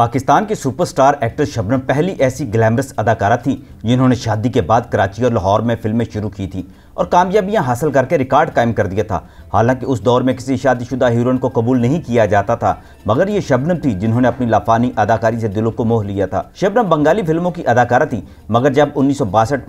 पाकिस्तान की superstar actor Shabnam पहली ऐसी ग्लैमरस अदाकारा थी जिन्होंने शादी के बाद कराची और लाहौर में फिल्में शुरू की थी और कामयाबियां हासिल करके रिकॉर्ड कायम कर दिया था हालांकि उस दौर में किसी शादीशुदा हीरोइन को कबूल नहीं किया जाता था मगर ये शबनम थी जिन्होंने अपनी लाफानी अदाकारी से दिलों को मोह लिया था शबनम बंगाली फिल्मों की अदाकारा थी मगर जब उन्नीस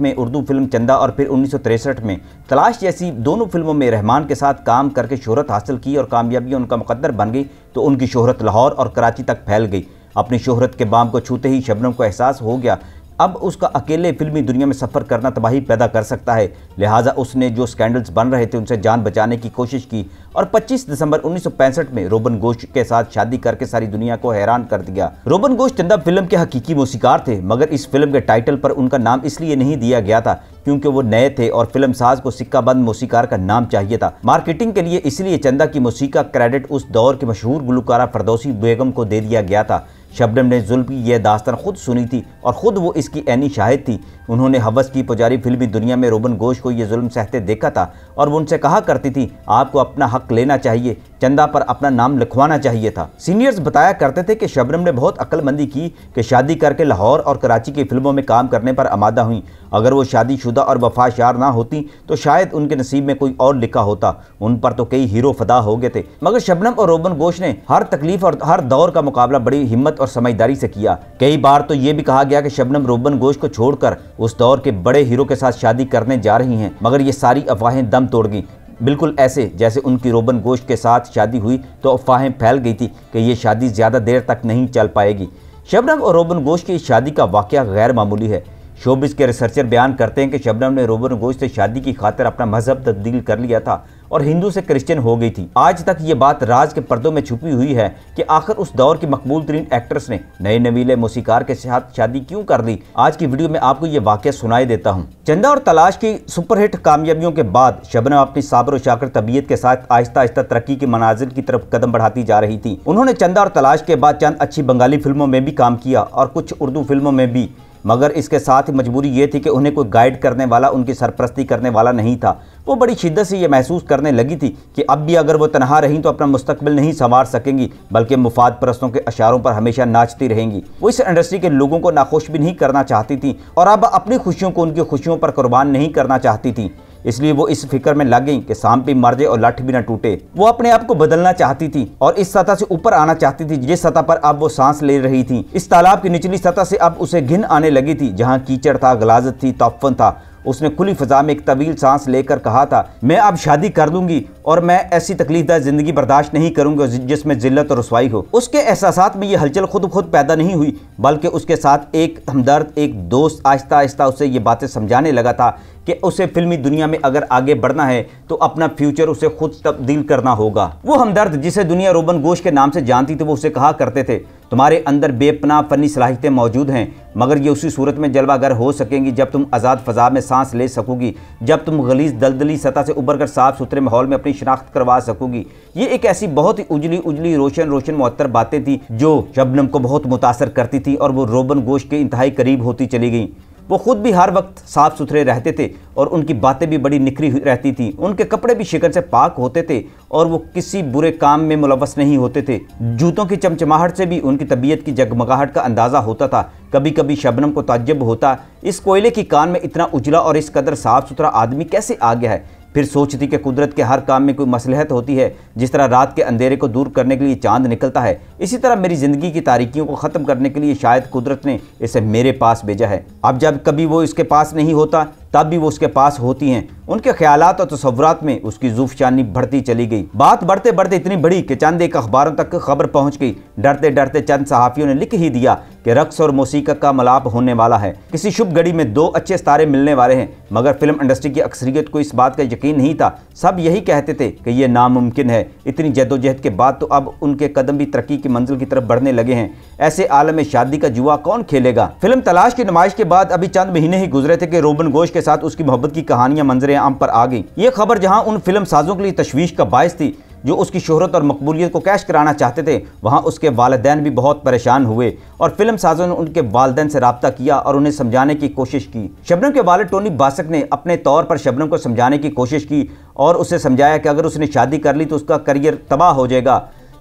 में उर्दू फिल्म चंदा और फिर उन्नीस में तलाश जैसी दोनों फिल्मों में रहमान के साथ काम करके शोहरत हासिल की और कामयाबियाँ उनका मुकदर बन गई तो उनकी शोहरत लाहौर और कराची तक फैल गई अपनी शोहरत के बाम को छूते ही शबनम को एहसास हो गया अब उसका अकेले फिल्मी दुनिया में सफ़र करना तबाही पैदा कर सकता है लिहाजा उसने जो स्कैंडल्स बन रहे थे उनसे जान बचाने की कोशिश की और 25 दिसंबर 1965 में रोबन घोष के साथ शादी करके सारी दुनिया को हैरान कर दिया रोबन घोष चंदा फिल्म के हकीकी मौसीकार थे मगर इस फिल्म के टाइटल पर उनका नाम इसलिए नहीं दिया गया था क्योंकि वो नए थे और फिल्म साज को सिक्का बंद मौसीकार का नाम चाहिए था मार्केटिंग के लिए इसलिए चंदा की मौसीका क्रेडिट उस दौर के मशहूर गुलकारा फरदोसी बेगम को दे दिया गया था शबनम ने जुल्म की यह दास्तान खुद सुनी थी और ख़ुद वो इसकी ऐनी शाहिद थी उन्होंने हवस की पुजारी फिल्मी दुनिया में रोबन गोश को यह जुल्म सहते देखा था और वो उनसे कहा करती थी आपको अपना हक लेना चाहिए चंदा पर अपना नाम लिखवाना चाहिए था सीनियर्स बताया करते थे कि शबनम ने बहुत अक्लमंदी की कि शादी करके लाहौर और कराची की फिल्मों में काम करने पर आमादा हुई अगर वो शुदा और वफाशार ना होती तो शायद उनके नसीब में कोई और लिखा होता उन पर तो कई हीरो फदा हो गए थे मगर शबनम और रोबन गोश ने हर तकलीफ और हर दौर का मुकाबला बड़ी हिम्मत और समझदारी से किया कई बार तो ये भी कहा गया कि शबनम रोबन गोश को छोड़कर उस दौर के बड़े हीरो के साथ शादी करने जा रही हैं मगर ये सारी अफवाहें दम तोड़ गईं बिल्कुल ऐसे जैसे उनकी रोबन गोश के साथ शादी हुई तो अफवाहें फैल गई थी कि ये शादी ज़्यादा देर तक नहीं चल पाएगी शबनम और रोबन गोश की शादी का वाक़ गैर मामूली है शोबिस के रिसर्चर बयान करते हैं कि शबनम ने रोबन गोश से शादी की खातिर अपना मजहब तब्दील कर लिया था और हिंदू से क्रिश्चियन हो गई थी आज तक ये बात राज के पर्दों में छुपी हुई है कि आखिर उस दौर की मकबूल तरीन एक्ट्रेस ने नए नवीले मौसीकार के साथ शादी क्यों कर ली आज की वीडियो में आपको ये वाक्य सुनाई देता हूँ चंदा और तलाश की सुपरहिट कामयाबियों के बाद शबनम अपनी साबर और शाकर तबीयत के साथ आहिस्ता आहिस्ता तरक्की के मनाजिर की तरफ कदम बढ़ाती जा रही थी उन्होंने चंदा और तलाश के बाद चंद अच्छी बंगाली फिल्मों में भी काम किया और कुछ उर्दू फिल्मों में भी मगर इसके साथ ही मजबूरी ये थी कि उन्हें कोई गाइड करने वाला उनकी सरपरस्ती करने वाला नहीं था वो बड़ी शिद्दत से ये महसूस करने लगी थी कि अब भी अगर वो तनहा रहीं तो अपना मुस्तबिल नहीं संवार सकेंगी बल्कि मुफाद परस्तों के अशारों पर हमेशा नाचती रहेंगी वो इस इंडस्ट्री के लोगों को नाखुश भी नहीं करना चाहती थी और अब अपनी खुशियों को उनकी खुशियों पर कुर्बान नहीं करना चाहती थी इसलिए वो इस फिक्र में लग गई कि सांप भी मर जाए और लठ भी ना टूटे वो अपने आप को बदलना चाहती थी और इस सतह से ऊपर आना चाहती थी जिस सतह पर अब वो सांस ले रही थी इस तालाब की निचली सतह से अब उसे घिन आने लगी थी जहाँ कीचड़ था गलाजत थी तफन था उसने खुली फजा में एक तवील सांस लेकर कहा था मैं अब शादी कर दूंगी और मैं ऐसी तकलीफदार ज़िंदगी बर्दाश्त नहीं करूँगा जिसमें जिल्लत और रसवाई हो उसके एहसास में ये हलचल खुद खुद पैदा नहीं हुई बल्कि उसके साथ एक हमदर्द एक दोस्त आहिस्ता आहिस्ता उसे ये बातें समझाने लगा था कि उसे फिल्मी दुनिया में अगर आगे बढ़ना है तो अपना फ्यूचर उसे खुद तब्दील करना होगा वो हमदर्द जिसे दुनिया रोबन गोश के नाम से जानती थी वो उसे कहा करते थे तुम्हारे अंदर बेपना फनी सलाहियतें मौजूद हैं मगर ये उसी सूरत में जलवागर हो सकेंगी जब तुम आज़ाद फ़जा में सांस ले सकोगी जब तुम गलीस दलदली सतह से उबर कर साफ़ सुथरे माहौल में अपनी अपनी शनाख्त करवा सकूंगी ये एक ऐसी बहुत ही उजली उजली रोशन रोशन मअतर बातें थी जो शबनम को बहुत मुतासर करती थी और वो रोबन गोश के इंतहाई करीब होती चली गई वो खुद भी हर वक्त साफ सुथरे रहते थे और उनकी बातें भी बड़ी निखरी रहती थी उनके कपड़े भी शिकन से पाक होते थे और वो किसी बुरे काम में मुलवस नहीं होते थे जूतों की चमचमाहट से भी उनकी तबीयत की जगमगाहट का अंदाज़ा होता था कभी कभी शबनम को ताज्जब होता इस कोयले की कान में इतना उजला और इस कदर साफ सुथरा आदमी कैसे आ गया है फिर सोचती कि कुदरत के हर काम में कोई मसलहत होती है जिस तरह रात के अंधेरे को दूर करने के लिए चांद निकलता है इसी तरह मेरी ज़िंदगी की तारीखियों को ख़त्म करने के लिए शायद कुदरत ने इसे मेरे पास भेजा है अब जब कभी वो इसके पास नहीं होता तब भी वो उसके पास होती हैं उनके ख्याल और तस्वुरात में उसकी जूफ चांदनी बढ़ती चली गई बात बढ़ते बढ़ते इतनी बड़ी कि चंद एक अखबारों तक खबर पहुंच गई डरते डरते चंद सहाफ़ियों ने लिख ही दिया कि रक्स और मौसीकत का मलाप होने वाला है किसी शुभ घड़ी में दो अच्छे सितारे मिलने वाले हैं मगर फिल्म इंडस्ट्री की अक्सरियत को इस बात का यकीन नहीं था सब यही कहते थे कि यह नामुमकिन है इतनी जदोजहद के बाद तो अब उनके कदम भी तरक्की की मंजिल की तरफ बढ़ने लगे हैं ऐसे आलम में शादी का जुआ कौन खेलेगा फिल्म तलाश की नुमाइश के बाद अभी चंद महीने ही गुजरे थे कि रोबन घोष के के साथ उसकी मोहब्बत की कहानियां मंजरे आम पर आ गई ये खबर जहां उन फिल्म साजों के लिए तशवीश का बायस थी जो उसकी शोहरत और मकबूलियत को कैश कराना चाहते थे वहाँ उसके वालदेन भी बहुत परेशान हुए और फिल्म साजों ने उनके वालदेन से रबता किया और उन्हें समझाने की कोशिश की शबनम के वाले टोनी बासक ने अपने तौर पर शबनम को समझाने की कोशिश की और उसे समझाया कि अगर उसने शादी कर ली तो उसका करियर तबाह हो जाएगा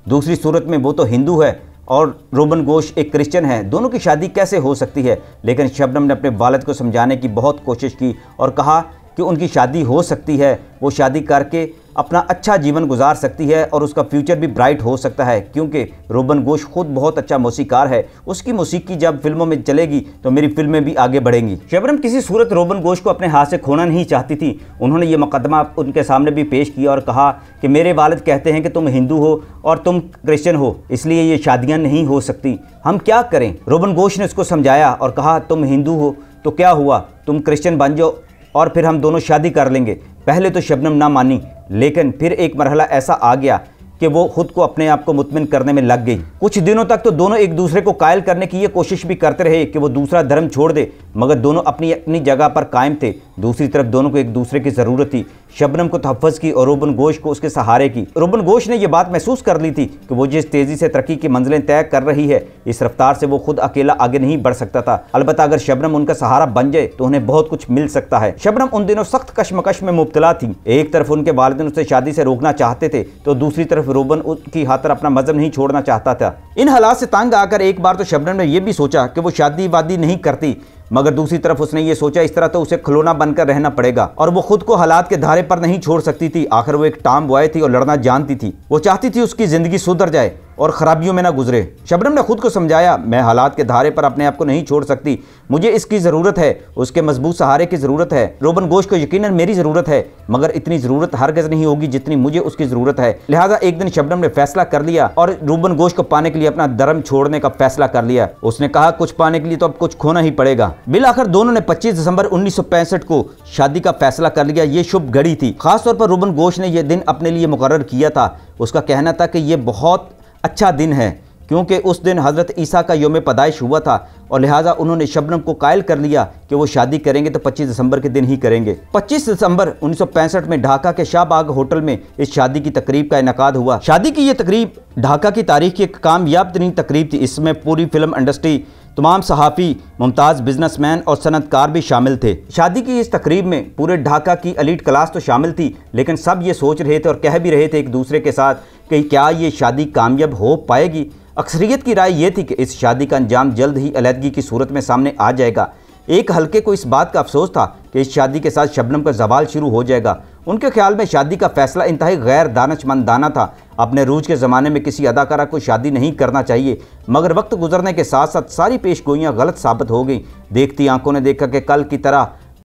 दूसरी सूरत में वो तो हिंदू है और रोबन गोश एक क्रिश्चियन है दोनों की शादी कैसे हो सकती है लेकिन शबनम ने अपने वालद को समझाने की बहुत कोशिश की और कहा कि उनकी शादी हो सकती है वो शादी करके अपना अच्छा जीवन गुजार सकती है और उसका फ्यूचर भी ब्राइट हो सकता है क्योंकि रोबन गोश खुद बहुत अच्छा मौसीकार है उसकी मौसीकी जब फिल्मों में चलेगी तो मेरी फिल्में भी आगे बढ़ेंगी शबरम किसी सूरत रोबन गोश को अपने हाथ से खोना नहीं चाहती थी उन्होंने ये मुकदमा उनके सामने भी पेश किया और कहा कि मेरे वालद कहते हैं कि तुम हिंदू हो और तुम क्रिश्चन हो इसलिए ये शादियाँ नहीं हो सकती हम क्या करें रोबन गोश ने उसको समझाया और कहा तुम हिंदू हो तो क्या हुआ तुम क्रिश्चन बन जाओ और फिर हम दोनों शादी कर लेंगे पहले तो शबनम ना मानी लेकिन फिर एक मरहला ऐसा आ गया कि वो ख़ुद को अपने आप को मुतमिन करने में लग गई कुछ दिनों तक तो दोनों एक दूसरे को कायल करने की ये कोशिश भी करते रहे कि वो दूसरा धर्म छोड़ दे मगर दोनों अपनी अपनी जगह पर कायम थे दूसरी तरफ दोनों को एक दूसरे की ज़रूरत थी शबनम को तहफ़ की और रोबन गोश को उसके सहारे की रोबन गोश ने यह बात महसूस कर ली थी कि वो जिस तेज़ी से तरक्की की मंजिलें तय कर रही है इस रफ्तार से वो खुद अकेला आगे नहीं बढ़ सकता था अलबत् अगर शबनम उनका सहारा बन जाए तो उन्हें बहुत कुछ मिल सकता है शबनम उन दिनों सख्त कश्मकश में मुबतला थी एक तरफ उनके वालदन उसे शादी से रोकना चाहते थे तो दूसरी तरफ रोबन उनकी हाथर अपना मजहब नहीं छोड़ना चाहता था इन हालात से तंग आकर एक बार तो शबनम ने यह भी सोचा कि वो शादी वादी नहीं करती मगर दूसरी तरफ उसने ये सोचा इस तरह तो उसे खिलौना बनकर रहना पड़ेगा और वो खुद को हालात के धारे पर नहीं छोड़ सकती थी आखिर वो एक टाम बॉय थी और लड़ना जानती थी वो चाहती थी उसकी जिंदगी सुधर जाए और ख़राबियों में ना गुजरे शबनम ने खुद को समझाया मैं हालात के धारे पर अपने आप को नहीं छोड़ सकती मुझे इसकी ज़रूरत है उसके मजबूत सहारे की ज़रूरत है रोबन गोश को यकीन मेरी ज़रूरत है मगर इतनी ज़रूरत हरगज़ नहीं होगी जितनी मुझे उसकी ज़रूरत है लिहाजा एक दिन शबनम ने फैसला कर लिया और रूबन गोश को पाने के लिए अपना धर्म छोड़ने का फैसला कर लिया उसने कहा कुछ पाने के लिए तो अब कुछ खोना ही पड़ेगा बिल आखिर दोनों ने पच्चीस दिसंबर उन्नीस को शादी का फैसला कर लिया ये शुभ घड़ी थी खासतौर पर रूबन गोश ने यह दिन अपने लिए मुकर किया था उसका कहना था कि यह बहुत अच्छा दिन है क्योंकि उस दिन हज़रत ईसा का योम पैदाइश हुआ था और लिहाजा उन्होंने शबनम को कायल कर लिया कि वो शादी करेंगे तो 25 दिसंबर के दिन ही करेंगे 25 दिसंबर 1965 में ढाका के शाहबाग होटल में इस शादी की तकरीब का इनका हुआ शादी की ये तकरीब ढाका की तारीख की एक कामयाब तरीन तकरीब थी इसमें पूरी फिल्म इंडस्ट्री तमाम सहाफ़ी मुमताज़ बिजनेसमैन और सनतकार भी शामिल थे शादी की इस तकरीब में पूरे ढाका की अलीट क्लास तो शामिल थी लेकिन सब ये सोच रहे थे और कह भी रहे थे एक दूसरे के साथ कि क्या ये शादी कामयाब हो पाएगी अक्सरियत की राय ये थी कि इस शादी का अंजाम जल्द ही अलीदगी की सूरत में सामने आ जाएगा एक हल्के को इस बात का अफसोस था कि इस शादी के साथ शबनम का जवाल शुरू हो जाएगा उनके ख्याल में शादी का फैसला इंतहा गैर दानशमंदाना था अपने रूज के ज़माने में किसी अदाकारा को शादी नहीं करना चाहिए मगर वक्त गुजरने के साथ साथ सारी पेशगोइयाँ गलत साबित हो गई देखती आंखों ने देखा कि कल की तरह